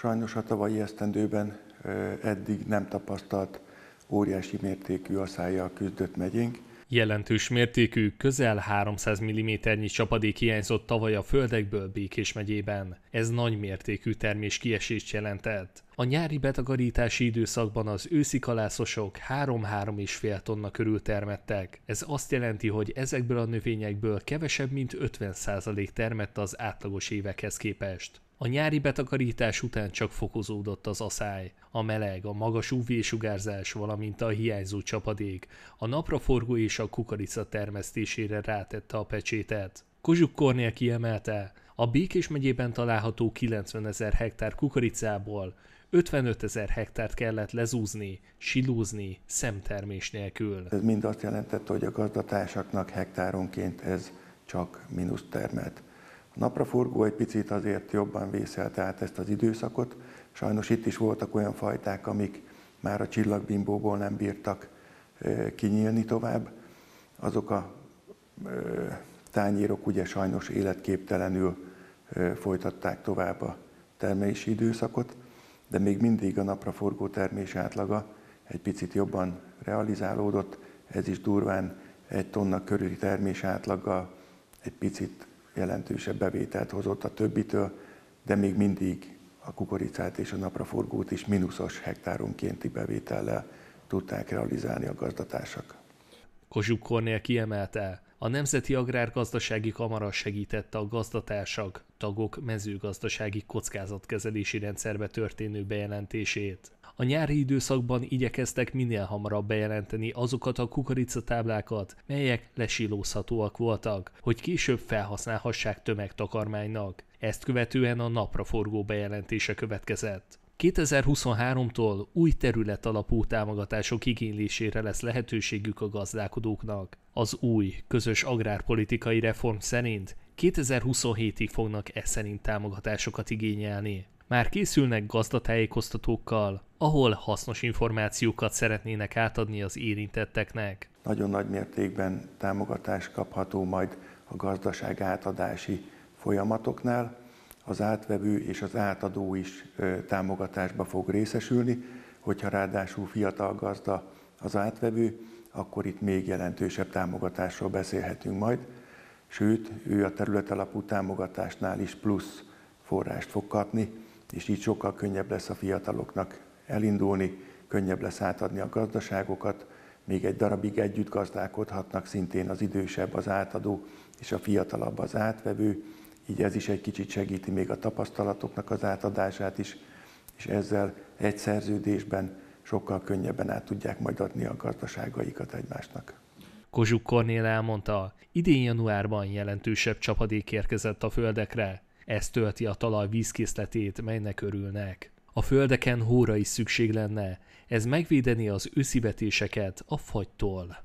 Sajnos a tavalyi esztendőben eddig nem tapasztalt óriási mértékű aszályjal küzdött megyénk. Jelentős mértékű, közel 300 mm-nyi csapadék hiányzott tavaly a földekből Békés megyében. Ez nagy mértékű termés kiesést jelentett. A nyári betagarítási időszakban az őszi kalászosok 3-3,5 tonna körül termettek. Ez azt jelenti, hogy ezekből a növényekből kevesebb mint 50% termett az átlagos évekhez képest. A nyári betakarítás után csak fokozódott az aszály, a meleg, a magas UV-sugárzás, valamint a hiányzó csapadék. A napraforgó és a kukorica termesztésére rátette a pecsétet. Kozsuk Kornél kiemelte, a Békés megyében található 90 ezer hektár kukoricából 55 ezer hektárt kellett lezúzni, silúzni, szemtermés nélkül. Ez mind azt jelentette, hogy a gazdatásaknak hektáronként ez csak mínusz termelt napraforgó egy picit azért jobban vészelte át ezt az időszakot. Sajnos itt is voltak olyan fajták, amik már a csillagbimbóból nem bírtak kinyílni tovább. Azok a tányérok ugye sajnos életképtelenül folytatták tovább a termési időszakot, de még mindig a napraforgó termés átlaga egy picit jobban realizálódott, ez is durván egy tonna körüli termés átlaggal egy picit jelentősebb bevételt hozott a többitől, de még mindig a kukoricát és a napraforgót is mínuszos hektáronkénti bevétellel tudták realizálni a gazdatársak. Kozsuk Kornél kiemelte, a Nemzeti Agrárgazdasági Kamara segítette a gazdatársak, tagok mezőgazdasági kockázatkezelési rendszerbe történő bejelentését. A nyári időszakban igyekeztek minél hamarabb bejelenteni azokat a kukoricatáblákat, melyek lesilózhatóak voltak, hogy később felhasználhassák tömegtakarmánynak. Ezt követően a napraforgó bejelentése következett. 2023-tól új terület alapú támogatások igénylésére lesz lehetőségük a gazdálkodóknak. Az új, közös agrárpolitikai reform szerint 2027-ig fognak e szerint támogatásokat igényelni már készülnek gazdatájékoztatókkal, ahol hasznos információkat szeretnének átadni az érintetteknek. Nagyon nagy mértékben támogatás kapható majd a gazdaság átadási folyamatoknál. Az átvevő és az átadó is támogatásba fog részesülni, hogyha ráadásul fiatal gazda az átvevő, akkor itt még jelentősebb támogatásról beszélhetünk majd, sőt, ő a terület alapú támogatásnál is plusz forrást fog kapni, és így sokkal könnyebb lesz a fiataloknak elindulni, könnyebb lesz átadni a gazdaságokat, még egy darabig együtt gazdálkodhatnak szintén az idősebb, az átadó és a fiatalabb az átvevő, így ez is egy kicsit segíti még a tapasztalatoknak az átadását is, és ezzel egy szerződésben sokkal könnyebben át tudják majd adni a gazdaságaikat egymásnak. Kozsuk Kornél elmondta, idén januárban jelentősebb csapadék érkezett a földekre, ez tölti a talaj vízkészletét, melynek örülnek. A földeken hóra is szükség lenne, ez megvédeni az őszivetéseket a fagytól.